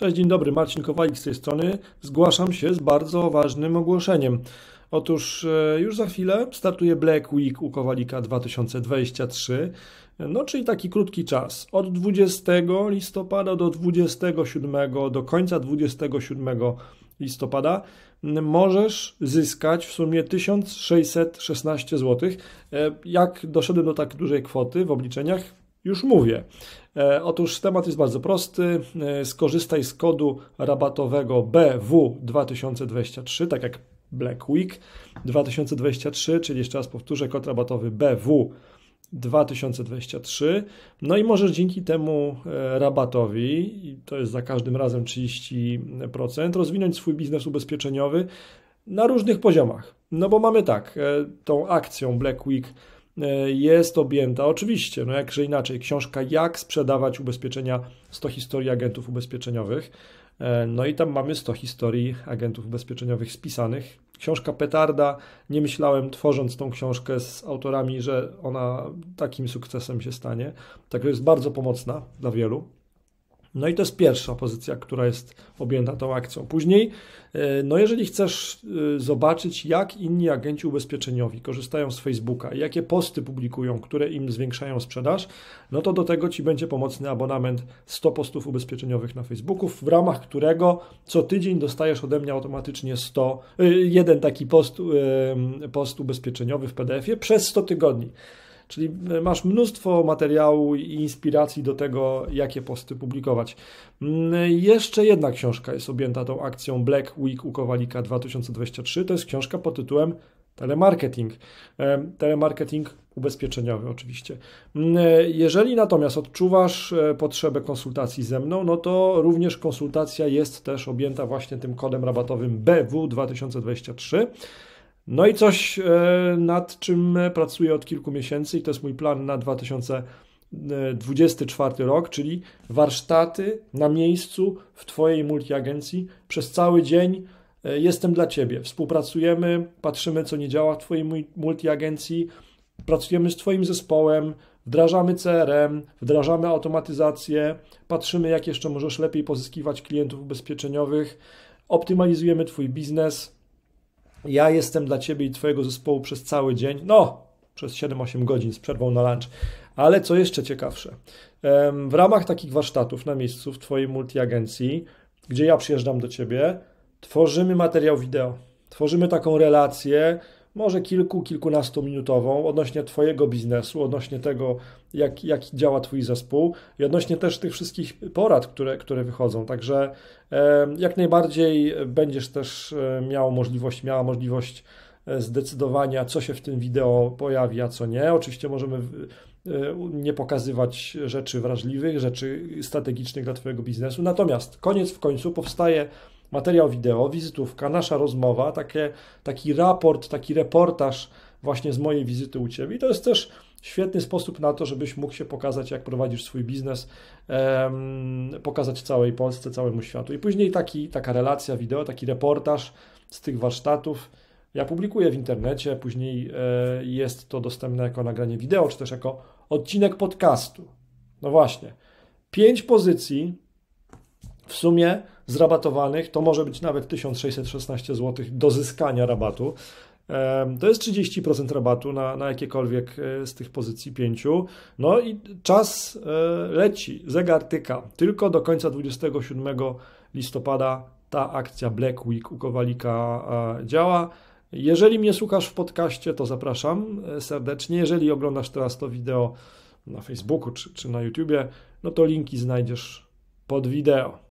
Cześć, dzień dobry, Marcin Kowalik z tej strony. Zgłaszam się z bardzo ważnym ogłoszeniem. Otóż e, już za chwilę startuje Black Week u Kowalika 2023, no czyli taki krótki czas. Od 20 listopada do 27, do końca 27 listopada możesz zyskać w sumie 1616 zł. E, jak doszedłem do tak dużej kwoty w obliczeniach, już mówię. E, otóż temat jest bardzo prosty. E, skorzystaj z kodu rabatowego BW2023, tak jak Black Week 2023, czyli jeszcze raz powtórzę, kod rabatowy BW 2023. No i możesz dzięki temu e, rabatowi, to jest za każdym razem 30%, rozwinąć swój biznes ubezpieczeniowy na różnych poziomach. No bo mamy tak, tą akcją Black Week E, jest objęta, oczywiście, no jakże inaczej, książka Jak sprzedawać ubezpieczenia 100 historii agentów ubezpieczeniowych. E, no i tam mamy 100 historii agentów ubezpieczeniowych spisanych. Książka petarda. Nie myślałem, tworząc tą książkę z autorami, że ona takim sukcesem się stanie. Także jest bardzo pomocna dla wielu. No i to jest pierwsza pozycja, która jest objęta tą akcją. Później, e, no jeżeli chcesz e, zobaczyć, jak inni agenci ubezpieczeniowi korzystają z Facebooka i jakie posty publikują, które im zwiększają sprzedaż, no to do tego Ci będzie pomocny abonament 100 postów ubezpieczeniowych na Facebooku, w ramach którego co tydzień dostajesz ode mnie automatycznie 100, e, jeden taki post, post ubezpieczeniowy w PDF-ie przez 100 tygodni. Czyli e, masz mnóstwo materiału i inspiracji do tego, jakie posty publikować. Mm, jeszcze jedna książka jest objęta tą akcją Black Week u Kowalika 2023. To jest książka pod tytułem telemarketing. E, telemarketing ubezpieczeniowy, oczywiście. Mm, e, jeżeli natomiast odczuwasz potrzebę konsultacji ze mną, no to również konsultacja jest też objęta właśnie tym kodem rabatowym BW2023. No i coś, e, nad czym pracuję od kilku miesięcy, i to jest mój plan na 2024 rok, czyli warsztaty na miejscu w Twojej multiagencji przez cały dzień. E, jestem dla Ciebie. Współpracujemy, patrzymy, co nie działa w Twojej multiagencji, pracujemy z Twoim zespołem, wdrażamy CRM, wdrażamy automatyzację, patrzymy, jak jeszcze możesz lepiej pozyskiwać klientów ubezpieczeniowych, optymalizujemy Twój biznes ja jestem dla ciebie i twojego zespołu przez cały dzień, no, przez 7-8 godzin z przerwą na lunch. Ale co jeszcze ciekawsze, w ramach takich warsztatów na miejscu w twojej multiagencji, gdzie ja przyjeżdżam do ciebie, tworzymy materiał wideo, tworzymy taką relację, może kilku, kilkunastu minutową odnośnie Twojego biznesu, odnośnie tego, jak, jak działa Twój zespół i odnośnie też tych wszystkich porad, które, które wychodzą. Także jak najbardziej będziesz też miał możliwość, miała możliwość e, zdecydowania, co się w tym wideo pojawi, a co nie. Oczywiście możemy e, nie pokazywać rzeczy wrażliwych, rzeczy strategicznych dla Twojego biznesu. Natomiast koniec w końcu powstaje materiał wideo, wizytówka, nasza rozmowa, takie, taki raport, taki reportaż właśnie z mojej wizyty u Ciebie. I to jest też świetny sposób na to, żebyś mógł się pokazać, jak prowadzisz swój biznes, pokazać całej Polsce, całemu światu. I później taki, taka relacja wideo, taki reportaż z tych warsztatów. Ja publikuję w internecie, później e, jest to dostępne jako nagranie wideo, czy też jako odcinek podcastu. No właśnie. Pięć pozycji w sumie zrabatowanych, to może być nawet 1616 zł do zyskania rabatu. To jest 30% rabatu na, na jakiekolwiek e, z tych pozycji pięciu. No i czas e, leci, zegar tyka. Tylko do końca 27 listopada ta akcja Black Week u Kowalika e, działa. Jeżeli mnie słuchasz w podcaście, to zapraszam serdecznie. Jeżeli oglądasz teraz to wideo na Facebooku czy, czy na YouTubie, no to linki znajdziesz pod wideo.